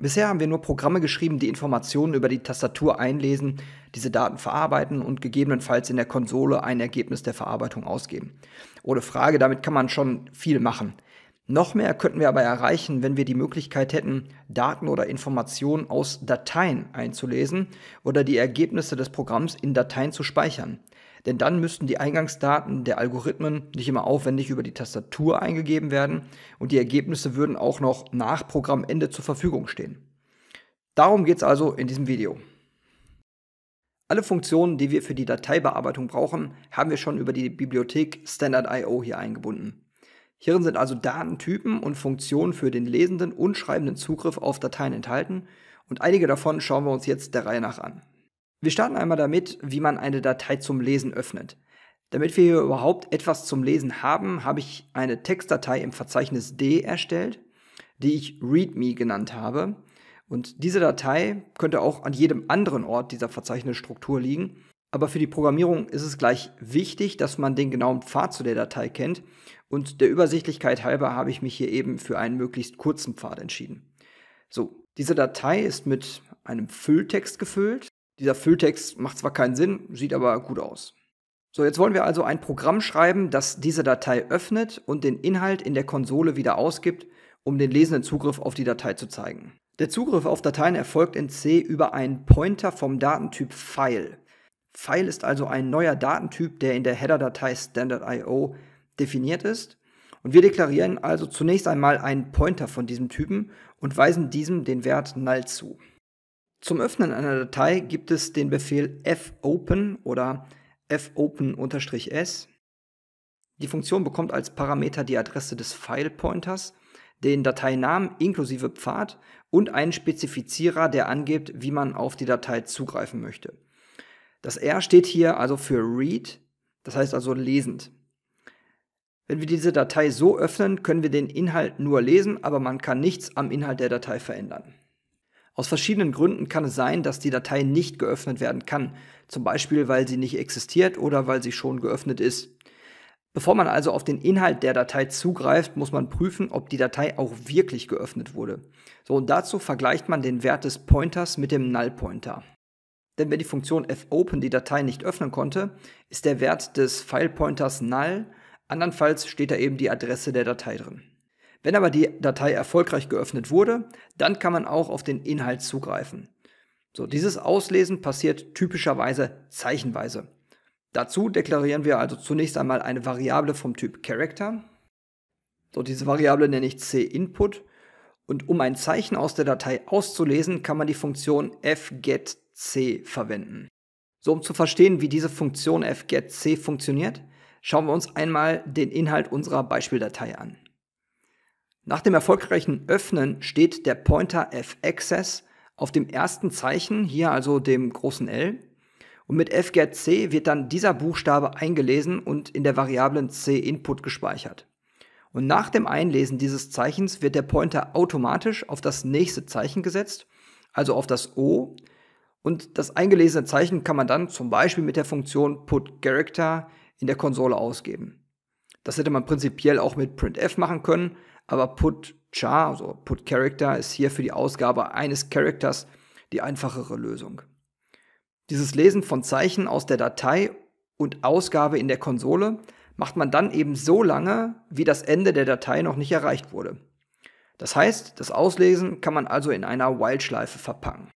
Bisher haben wir nur Programme geschrieben, die Informationen über die Tastatur einlesen, diese Daten verarbeiten und gegebenenfalls in der Konsole ein Ergebnis der Verarbeitung ausgeben. Ohne Frage, damit kann man schon viel machen. Noch mehr könnten wir aber erreichen, wenn wir die Möglichkeit hätten, Daten oder Informationen aus Dateien einzulesen oder die Ergebnisse des Programms in Dateien zu speichern. Denn dann müssten die Eingangsdaten der Algorithmen nicht immer aufwendig über die Tastatur eingegeben werden und die Ergebnisse würden auch noch nach Programmende zur Verfügung stehen. Darum geht es also in diesem Video. Alle Funktionen, die wir für die Dateibearbeitung brauchen, haben wir schon über die Bibliothek Standard.io hier eingebunden. Hierin sind also Datentypen und Funktionen für den lesenden und schreibenden Zugriff auf Dateien enthalten und einige davon schauen wir uns jetzt der Reihe nach an. Wir starten einmal damit, wie man eine Datei zum Lesen öffnet. Damit wir hier überhaupt etwas zum Lesen haben, habe ich eine Textdatei im Verzeichnis D erstellt, die ich README genannt habe. Und diese Datei könnte auch an jedem anderen Ort dieser Verzeichnisstruktur liegen. Aber für die Programmierung ist es gleich wichtig, dass man den genauen Pfad zu der Datei kennt. Und der Übersichtlichkeit halber habe ich mich hier eben für einen möglichst kurzen Pfad entschieden. So, diese Datei ist mit einem Fülltext gefüllt. Dieser Fülltext macht zwar keinen Sinn, sieht aber gut aus. So, jetzt wollen wir also ein Programm schreiben, das diese Datei öffnet und den Inhalt in der Konsole wieder ausgibt, um den lesenden Zugriff auf die Datei zu zeigen. Der Zugriff auf Dateien erfolgt in C über einen Pointer vom Datentyp File. File ist also ein neuer Datentyp, der in der Header-Datei standard.io definiert ist. Und wir deklarieren also zunächst einmal einen Pointer von diesem Typen und weisen diesem den Wert null zu. Zum Öffnen einer Datei gibt es den Befehl fopen oder fopen-s. Die Funktion bekommt als Parameter die Adresse des File-Pointers, den Dateinamen inklusive Pfad und einen Spezifizierer, der angibt, wie man auf die Datei zugreifen möchte. Das R steht hier also für read, das heißt also lesend. Wenn wir diese Datei so öffnen, können wir den Inhalt nur lesen, aber man kann nichts am Inhalt der Datei verändern. Aus verschiedenen Gründen kann es sein, dass die Datei nicht geöffnet werden kann, zum Beispiel weil sie nicht existiert oder weil sie schon geöffnet ist. Bevor man also auf den Inhalt der Datei zugreift, muss man prüfen, ob die Datei auch wirklich geöffnet wurde. So und dazu vergleicht man den Wert des Pointers mit dem Null Pointer. Denn wenn die Funktion fopen die Datei nicht öffnen konnte, ist der Wert des File Pointers null, andernfalls steht da eben die Adresse der Datei drin. Wenn aber die Datei erfolgreich geöffnet wurde, dann kann man auch auf den Inhalt zugreifen. So, dieses Auslesen passiert typischerweise zeichenweise. Dazu deklarieren wir also zunächst einmal eine Variable vom Typ Character. So, diese Variable nenne ich c-input. Und um ein Zeichen aus der Datei auszulesen, kann man die Funktion fgetc verwenden. So, um zu verstehen, wie diese Funktion fgetc funktioniert, schauen wir uns einmal den Inhalt unserer Beispieldatei an. Nach dem erfolgreichen Öffnen steht der Pointer fAccess auf dem ersten Zeichen, hier also dem großen L. Und mit fgetc wird dann dieser Buchstabe eingelesen und in der Variablen c-Input gespeichert. Und nach dem Einlesen dieses Zeichens wird der Pointer automatisch auf das nächste Zeichen gesetzt, also auf das O. Und das eingelesene Zeichen kann man dann zum Beispiel mit der Funktion putCharacter in der Konsole ausgeben. Das hätte man prinzipiell auch mit printf machen können, aber Put Char, also Put Character, ist hier für die Ausgabe eines Characters die einfachere Lösung. Dieses Lesen von Zeichen aus der Datei und Ausgabe in der Konsole macht man dann eben so lange, wie das Ende der Datei noch nicht erreicht wurde. Das heißt, das Auslesen kann man also in einer Wildschleife verpacken.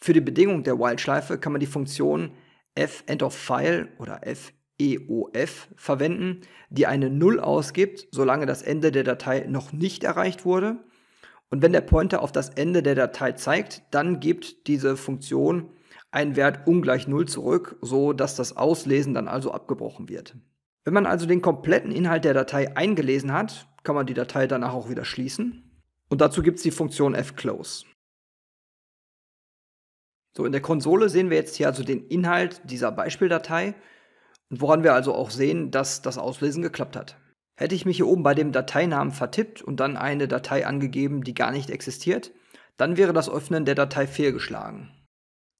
Für die Bedingung der Wildschleife kann man die Funktion f-end-of-file oder f EOF verwenden, die eine 0 ausgibt, solange das Ende der Datei noch nicht erreicht wurde. Und wenn der Pointer auf das Ende der Datei zeigt, dann gibt diese Funktion einen Wert ungleich 0 zurück, so dass das Auslesen dann also abgebrochen wird. Wenn man also den kompletten Inhalt der Datei eingelesen hat, kann man die Datei danach auch wieder schließen. Und dazu gibt es die Funktion fclose. So, in der Konsole sehen wir jetzt hier also den Inhalt dieser Beispieldatei. Woran wir also auch sehen, dass das Auslesen geklappt hat. Hätte ich mich hier oben bei dem Dateinamen vertippt und dann eine Datei angegeben, die gar nicht existiert, dann wäre das Öffnen der Datei fehlgeschlagen.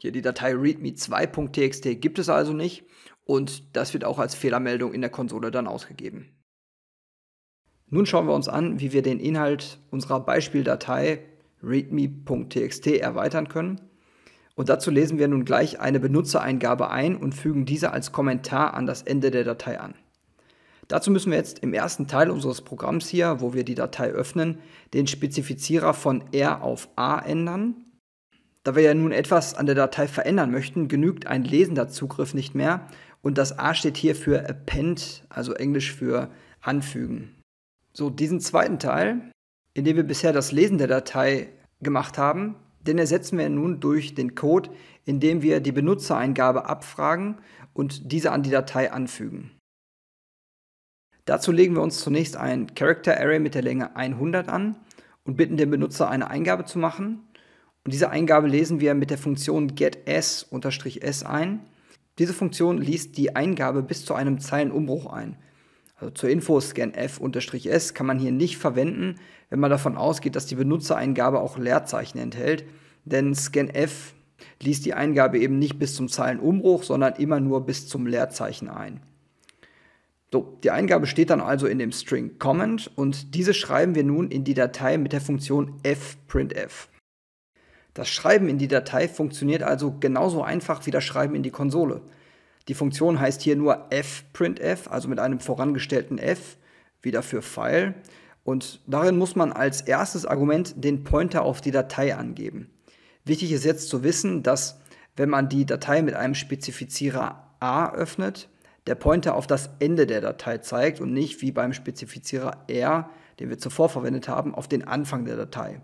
Hier die Datei readme2.txt gibt es also nicht und das wird auch als Fehlermeldung in der Konsole dann ausgegeben. Nun schauen wir uns an, wie wir den Inhalt unserer Beispieldatei readme.txt erweitern können und dazu lesen wir nun gleich eine Benutzereingabe ein und fügen diese als Kommentar an das Ende der Datei an. Dazu müssen wir jetzt im ersten Teil unseres Programms hier, wo wir die Datei öffnen, den Spezifizierer von R auf A ändern. Da wir ja nun etwas an der Datei verändern möchten, genügt ein lesender Zugriff nicht mehr und das A steht hier für append, also englisch für anfügen. So, diesen zweiten Teil, in dem wir bisher das Lesen der Datei gemacht haben, den ersetzen wir nun durch den Code, indem wir die Benutzereingabe abfragen und diese an die Datei anfügen. Dazu legen wir uns zunächst ein Character Array mit der Länge 100 an und bitten den Benutzer eine Eingabe zu machen. Und diese Eingabe lesen wir mit der Funktion gets-s ein. Diese Funktion liest die Eingabe bis zu einem Zeilenumbruch ein. Also zur Info, scanf-s kann man hier nicht verwenden, wenn man davon ausgeht, dass die Benutzereingabe auch Leerzeichen enthält, denn scanf liest die Eingabe eben nicht bis zum Zeilenumbruch, sondern immer nur bis zum Leerzeichen ein. So, die Eingabe steht dann also in dem String comment und diese schreiben wir nun in die Datei mit der Funktion fprintf. Das Schreiben in die Datei funktioniert also genauso einfach wie das Schreiben in die Konsole. Die Funktion heißt hier nur fprintf, also mit einem vorangestellten f, wieder für File. Und darin muss man als erstes Argument den Pointer auf die Datei angeben. Wichtig ist jetzt zu wissen, dass wenn man die Datei mit einem Spezifizierer a öffnet, der Pointer auf das Ende der Datei zeigt und nicht wie beim Spezifizierer r, den wir zuvor verwendet haben, auf den Anfang der Datei.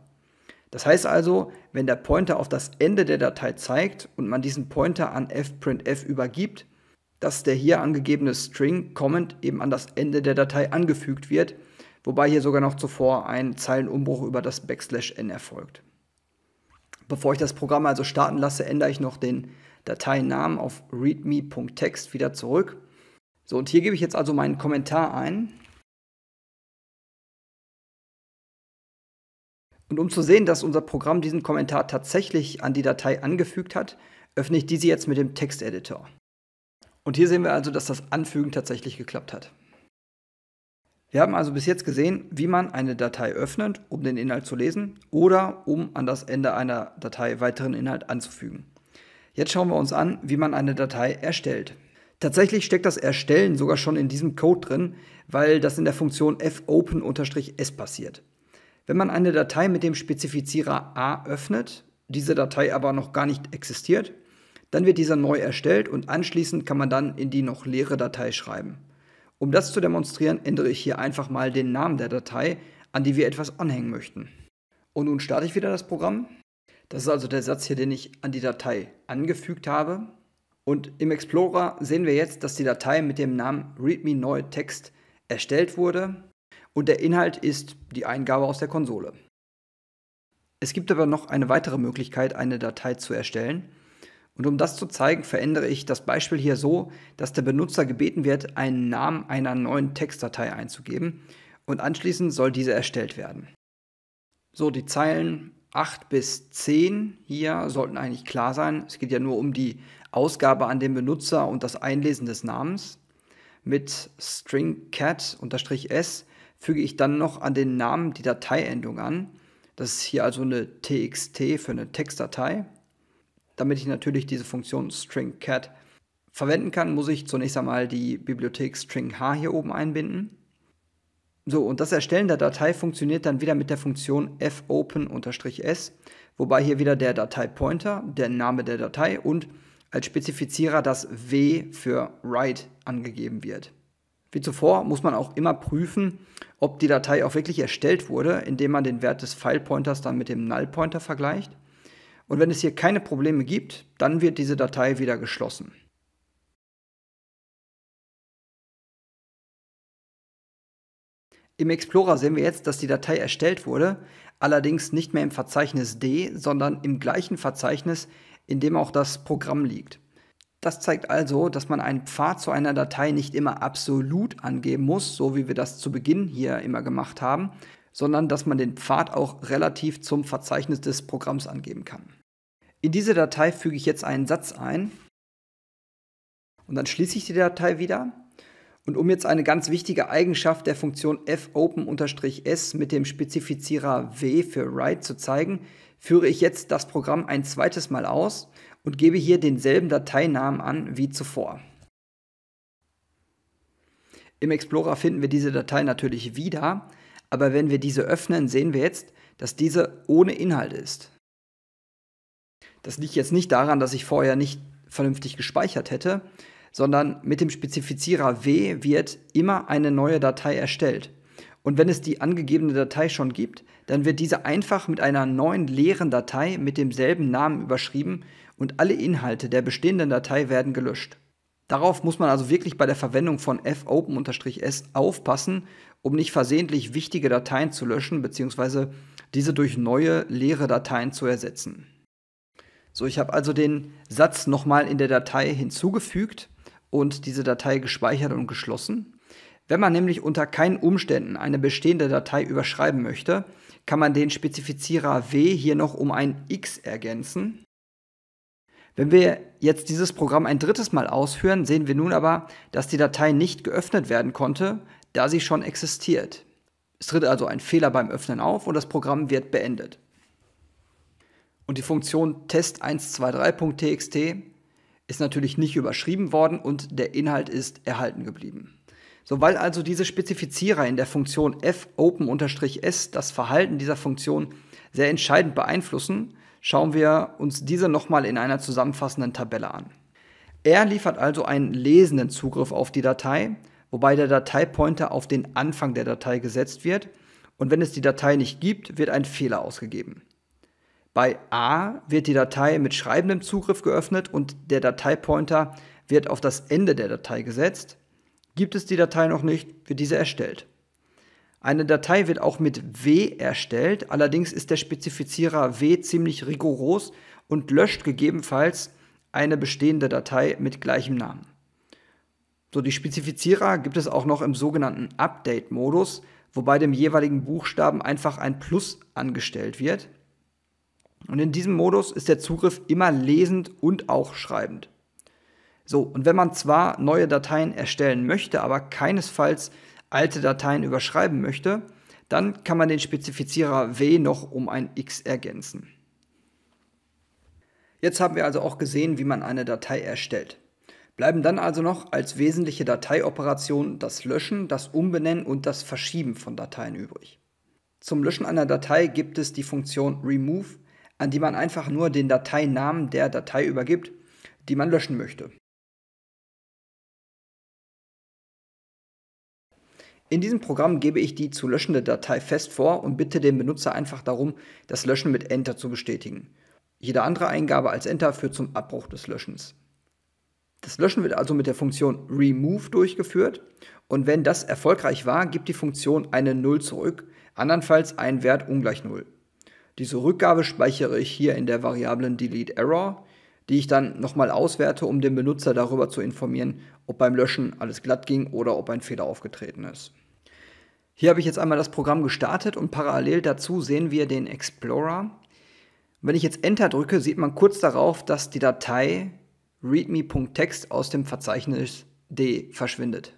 Das heißt also, wenn der Pointer auf das Ende der Datei zeigt und man diesen Pointer an fprintf übergibt, dass der hier angegebene String Comment eben an das Ende der Datei angefügt wird, wobei hier sogar noch zuvor ein Zeilenumbruch über das Backslash n erfolgt. Bevor ich das Programm also starten lasse, ändere ich noch den Dateinamen auf readme.text wieder zurück. So, und hier gebe ich jetzt also meinen Kommentar ein. Und um zu sehen, dass unser Programm diesen Kommentar tatsächlich an die Datei angefügt hat, öffne ich diese jetzt mit dem Texteditor. Und hier sehen wir also, dass das Anfügen tatsächlich geklappt hat. Wir haben also bis jetzt gesehen, wie man eine Datei öffnet, um den Inhalt zu lesen oder um an das Ende einer Datei weiteren Inhalt anzufügen. Jetzt schauen wir uns an, wie man eine Datei erstellt. Tatsächlich steckt das Erstellen sogar schon in diesem Code drin, weil das in der Funktion fopen-s passiert. Wenn man eine Datei mit dem Spezifizierer a öffnet, diese Datei aber noch gar nicht existiert, dann wird dieser neu erstellt und anschließend kann man dann in die noch leere Datei schreiben. Um das zu demonstrieren, ändere ich hier einfach mal den Namen der Datei, an die wir etwas anhängen möchten. Und nun starte ich wieder das Programm. Das ist also der Satz hier, den ich an die Datei angefügt habe. Und im Explorer sehen wir jetzt, dass die Datei mit dem Namen readme neu Text erstellt wurde und der Inhalt ist die Eingabe aus der Konsole. Es gibt aber noch eine weitere Möglichkeit, eine Datei zu erstellen. Und um das zu zeigen, verändere ich das Beispiel hier so, dass der Benutzer gebeten wird, einen Namen einer neuen Textdatei einzugeben und anschließend soll diese erstellt werden. So, die Zeilen 8 bis 10 hier sollten eigentlich klar sein. Es geht ja nur um die Ausgabe an den Benutzer und das Einlesen des Namens. Mit String cat s füge ich dann noch an den Namen die Dateiendung an. Das ist hier also eine txt für eine Textdatei. Damit ich natürlich diese Funktion string_cat verwenden kann, muss ich zunächst einmal die Bibliothek string_h hier oben einbinden. So, und das Erstellen der Datei funktioniert dann wieder mit der Funktion fopen-s, wobei hier wieder der Dateipointer, der Name der Datei und als Spezifizierer das w für write angegeben wird. Wie zuvor muss man auch immer prüfen, ob die Datei auch wirklich erstellt wurde, indem man den Wert des Filepointers dann mit dem Null-Pointer vergleicht. Und wenn es hier keine Probleme gibt, dann wird diese Datei wieder geschlossen. Im Explorer sehen wir jetzt, dass die Datei erstellt wurde, allerdings nicht mehr im Verzeichnis D, sondern im gleichen Verzeichnis, in dem auch das Programm liegt. Das zeigt also, dass man einen Pfad zu einer Datei nicht immer absolut angeben muss, so wie wir das zu Beginn hier immer gemacht haben, sondern dass man den Pfad auch relativ zum Verzeichnis des Programms angeben kann. In diese Datei füge ich jetzt einen Satz ein und dann schließe ich die Datei wieder. Und um jetzt eine ganz wichtige Eigenschaft der Funktion fopen-s mit dem Spezifizierer w für write zu zeigen, führe ich jetzt das Programm ein zweites Mal aus und gebe hier denselben Dateinamen an wie zuvor. Im Explorer finden wir diese Datei natürlich wieder, aber wenn wir diese öffnen, sehen wir jetzt, dass diese ohne Inhalt ist. Das liegt jetzt nicht daran, dass ich vorher nicht vernünftig gespeichert hätte, sondern mit dem Spezifizierer W wird immer eine neue Datei erstellt. Und wenn es die angegebene Datei schon gibt, dann wird diese einfach mit einer neuen leeren Datei mit demselben Namen überschrieben und alle Inhalte der bestehenden Datei werden gelöscht. Darauf muss man also wirklich bei der Verwendung von fopen-s aufpassen, um nicht versehentlich wichtige Dateien zu löschen bzw. diese durch neue leere Dateien zu ersetzen. So, ich habe also den Satz nochmal in der Datei hinzugefügt und diese Datei gespeichert und geschlossen. Wenn man nämlich unter keinen Umständen eine bestehende Datei überschreiben möchte, kann man den Spezifizierer w hier noch um ein x ergänzen. Wenn wir jetzt dieses Programm ein drittes Mal ausführen, sehen wir nun aber, dass die Datei nicht geöffnet werden konnte, da sie schon existiert. Es tritt also ein Fehler beim Öffnen auf und das Programm wird beendet. Und die Funktion test123.txt ist natürlich nicht überschrieben worden und der Inhalt ist erhalten geblieben. Sobald also diese Spezifizierer in der Funktion fopen-s das Verhalten dieser Funktion sehr entscheidend beeinflussen, schauen wir uns diese nochmal in einer zusammenfassenden Tabelle an. Er liefert also einen lesenden Zugriff auf die Datei, wobei der Dateipointer auf den Anfang der Datei gesetzt wird und wenn es die Datei nicht gibt, wird ein Fehler ausgegeben. Bei A wird die Datei mit schreibendem Zugriff geöffnet und der Dateipointer wird auf das Ende der Datei gesetzt. Gibt es die Datei noch nicht, wird diese erstellt. Eine Datei wird auch mit W erstellt, allerdings ist der Spezifizierer W ziemlich rigoros und löscht gegebenenfalls eine bestehende Datei mit gleichem Namen. So, die Spezifizierer gibt es auch noch im sogenannten Update-Modus, wobei dem jeweiligen Buchstaben einfach ein Plus angestellt wird. Und in diesem Modus ist der Zugriff immer lesend und auch schreibend. So, und wenn man zwar neue Dateien erstellen möchte, aber keinesfalls alte Dateien überschreiben möchte, dann kann man den Spezifizierer W noch um ein X ergänzen. Jetzt haben wir also auch gesehen, wie man eine Datei erstellt. Bleiben dann also noch als wesentliche Dateioperationen das Löschen, das Umbenennen und das Verschieben von Dateien übrig. Zum Löschen einer Datei gibt es die Funktion remove, an die man einfach nur den Dateinamen der Datei übergibt, die man löschen möchte. In diesem Programm gebe ich die zu löschende Datei fest vor und bitte den Benutzer einfach darum, das Löschen mit Enter zu bestätigen. Jede andere Eingabe als Enter führt zum Abbruch des Löschens. Das Löschen wird also mit der Funktion remove durchgeführt und wenn das erfolgreich war, gibt die Funktion eine 0 zurück, andernfalls einen Wert ungleich 0. Diese Rückgabe speichere ich hier in der Variablen DeleteError, die ich dann nochmal auswerte, um den Benutzer darüber zu informieren, ob beim Löschen alles glatt ging oder ob ein Fehler aufgetreten ist. Hier habe ich jetzt einmal das Programm gestartet und parallel dazu sehen wir den Explorer. Wenn ich jetzt Enter drücke, sieht man kurz darauf, dass die Datei readme.text aus dem Verzeichnis D verschwindet.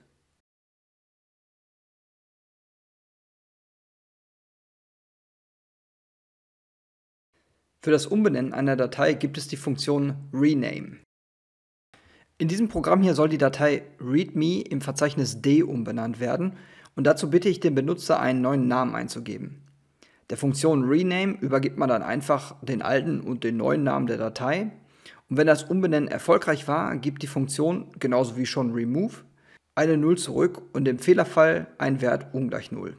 Für das Umbenennen einer Datei gibt es die Funktion rename. In diesem Programm hier soll die Datei readme im Verzeichnis D umbenannt werden und dazu bitte ich den Benutzer einen neuen Namen einzugeben. Der Funktion rename übergibt man dann einfach den alten und den neuen Namen der Datei und wenn das Umbenennen erfolgreich war, gibt die Funktion, genauso wie schon remove, eine 0 zurück und im Fehlerfall einen Wert ungleich 0.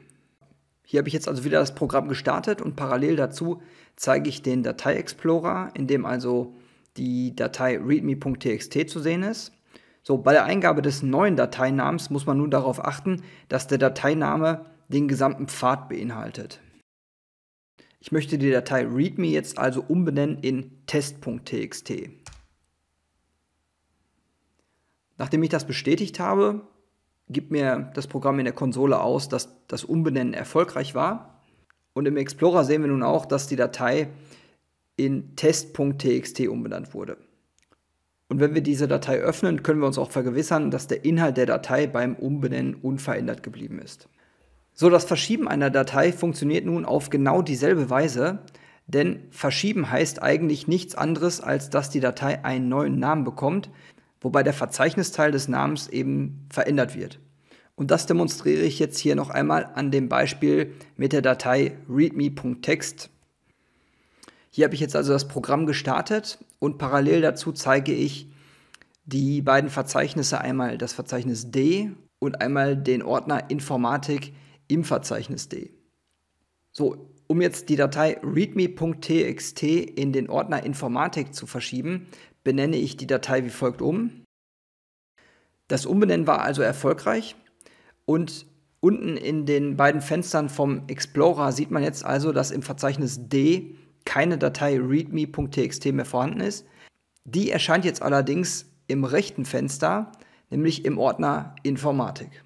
Hier habe ich jetzt also wieder das Programm gestartet und parallel dazu zeige ich den Datei Explorer, in dem also die Datei readme.txt zu sehen ist. So, bei der Eingabe des neuen Dateinamens muss man nun darauf achten, dass der Dateiname den gesamten Pfad beinhaltet. Ich möchte die Datei readme jetzt also umbenennen in test.txt. Nachdem ich das bestätigt habe, gibt mir das Programm in der Konsole aus, dass das Umbenennen erfolgreich war. Und im Explorer sehen wir nun auch, dass die Datei in test.txt umbenannt wurde. Und wenn wir diese Datei öffnen, können wir uns auch vergewissern, dass der Inhalt der Datei beim Umbenennen unverändert geblieben ist. So, das Verschieben einer Datei funktioniert nun auf genau dieselbe Weise, denn Verschieben heißt eigentlich nichts anderes, als dass die Datei einen neuen Namen bekommt, wobei der Verzeichnisteil des Namens eben verändert wird. Und das demonstriere ich jetzt hier noch einmal an dem Beispiel mit der Datei readme.text. Hier habe ich jetzt also das Programm gestartet und parallel dazu zeige ich die beiden Verzeichnisse, einmal das Verzeichnis D und einmal den Ordner Informatik im Verzeichnis D. So, um jetzt die Datei readme.txt in den Ordner Informatik zu verschieben, benenne ich die Datei wie folgt um. Das Umbenennen war also erfolgreich und unten in den beiden Fenstern vom Explorer sieht man jetzt also, dass im Verzeichnis D keine Datei readme.txt mehr vorhanden ist. Die erscheint jetzt allerdings im rechten Fenster, nämlich im Ordner Informatik.